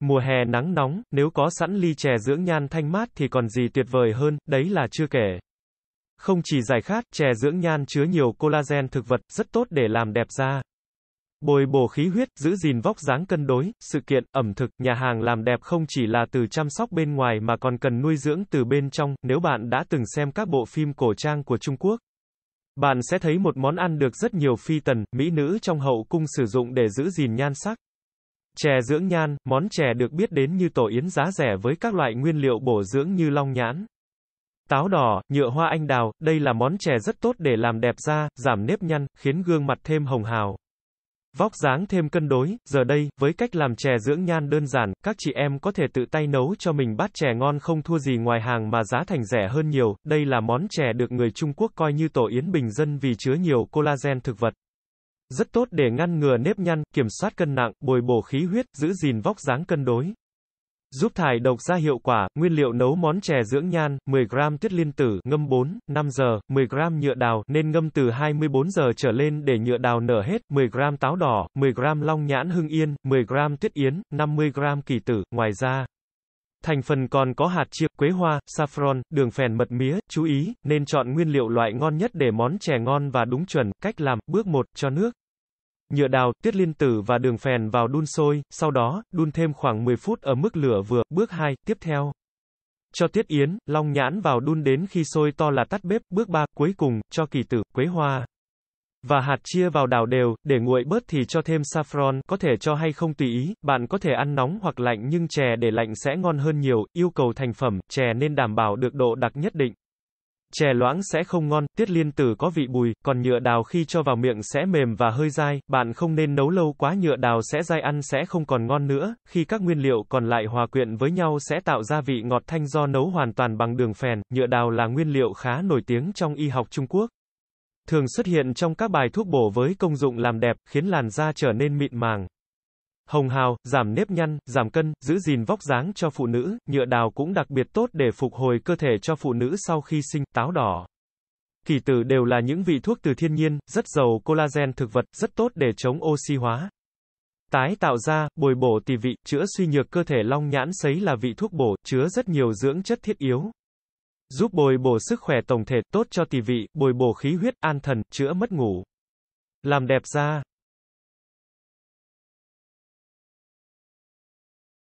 Mùa hè nắng nóng, nếu có sẵn ly chè dưỡng nhan thanh mát thì còn gì tuyệt vời hơn, đấy là chưa kể. Không chỉ giải khát, chè dưỡng nhan chứa nhiều collagen thực vật, rất tốt để làm đẹp da. Bồi bổ khí huyết, giữ gìn vóc dáng cân đối, sự kiện, ẩm thực, nhà hàng làm đẹp không chỉ là từ chăm sóc bên ngoài mà còn cần nuôi dưỡng từ bên trong, nếu bạn đã từng xem các bộ phim cổ trang của Trung Quốc. Bạn sẽ thấy một món ăn được rất nhiều phi tần, mỹ nữ trong hậu cung sử dụng để giữ gìn nhan sắc. Chè dưỡng nhan, món chè được biết đến như tổ yến giá rẻ với các loại nguyên liệu bổ dưỡng như long nhãn, táo đỏ, nhựa hoa anh đào, đây là món chè rất tốt để làm đẹp da, giảm nếp nhăn, khiến gương mặt thêm hồng hào. Vóc dáng thêm cân đối, giờ đây, với cách làm chè dưỡng nhan đơn giản, các chị em có thể tự tay nấu cho mình bát chè ngon không thua gì ngoài hàng mà giá thành rẻ hơn nhiều, đây là món chè được người Trung Quốc coi như tổ yến bình dân vì chứa nhiều collagen thực vật. Rất tốt để ngăn ngừa nếp nhăn, kiểm soát cân nặng, bồi bổ khí huyết, giữ gìn vóc dáng cân đối. Giúp thải độc ra hiệu quả, nguyên liệu nấu món chè dưỡng nhan, 10g tuyết liên tử, ngâm 4, 5 giờ, 10g nhựa đào, nên ngâm từ 24 giờ trở lên để nhựa đào nở hết, 10g táo đỏ, 10g long nhãn hưng yên, 10g tuyết yến, 50g kỳ tử, ngoài ra. Thành phần còn có hạt chia, quế hoa, saffron, đường phèn mật mía, chú ý, nên chọn nguyên liệu loại ngon nhất để món chè ngon và đúng chuẩn, cách làm, bước 1, cho nước. Nhựa đào, tiết liên tử và đường phèn vào đun sôi, sau đó, đun thêm khoảng 10 phút ở mức lửa vừa, bước 2, tiếp theo. Cho tiết yến, long nhãn vào đun đến khi sôi to là tắt bếp, bước 3, cuối cùng, cho kỳ tử, quế hoa. Và hạt chia vào đảo đều, để nguội bớt thì cho thêm saffron, có thể cho hay không tùy ý, bạn có thể ăn nóng hoặc lạnh nhưng chè để lạnh sẽ ngon hơn nhiều, yêu cầu thành phẩm, chè nên đảm bảo được độ đặc nhất định chè loãng sẽ không ngon, tiết liên tử có vị bùi, còn nhựa đào khi cho vào miệng sẽ mềm và hơi dai, bạn không nên nấu lâu quá nhựa đào sẽ dai ăn sẽ không còn ngon nữa, khi các nguyên liệu còn lại hòa quyện với nhau sẽ tạo ra vị ngọt thanh do nấu hoàn toàn bằng đường phèn, nhựa đào là nguyên liệu khá nổi tiếng trong y học Trung Quốc thường xuất hiện trong các bài thuốc bổ với công dụng làm đẹp, khiến làn da trở nên mịn màng hồng hào, giảm nếp nhăn, giảm cân, giữ gìn vóc dáng cho phụ nữ, nhựa đào cũng đặc biệt tốt để phục hồi cơ thể cho phụ nữ sau khi sinh, táo đỏ. Kỳ tử đều là những vị thuốc từ thiên nhiên, rất giàu collagen thực vật, rất tốt để chống oxy hóa. Tái tạo da bồi bổ tỳ vị, chữa suy nhược cơ thể long nhãn sấy là vị thuốc bổ, chứa rất nhiều dưỡng chất thiết yếu. Giúp bồi bổ sức khỏe tổng thể, tốt cho tỳ vị, bồi bổ khí huyết, an thần, chữa mất ngủ. Làm đẹp da.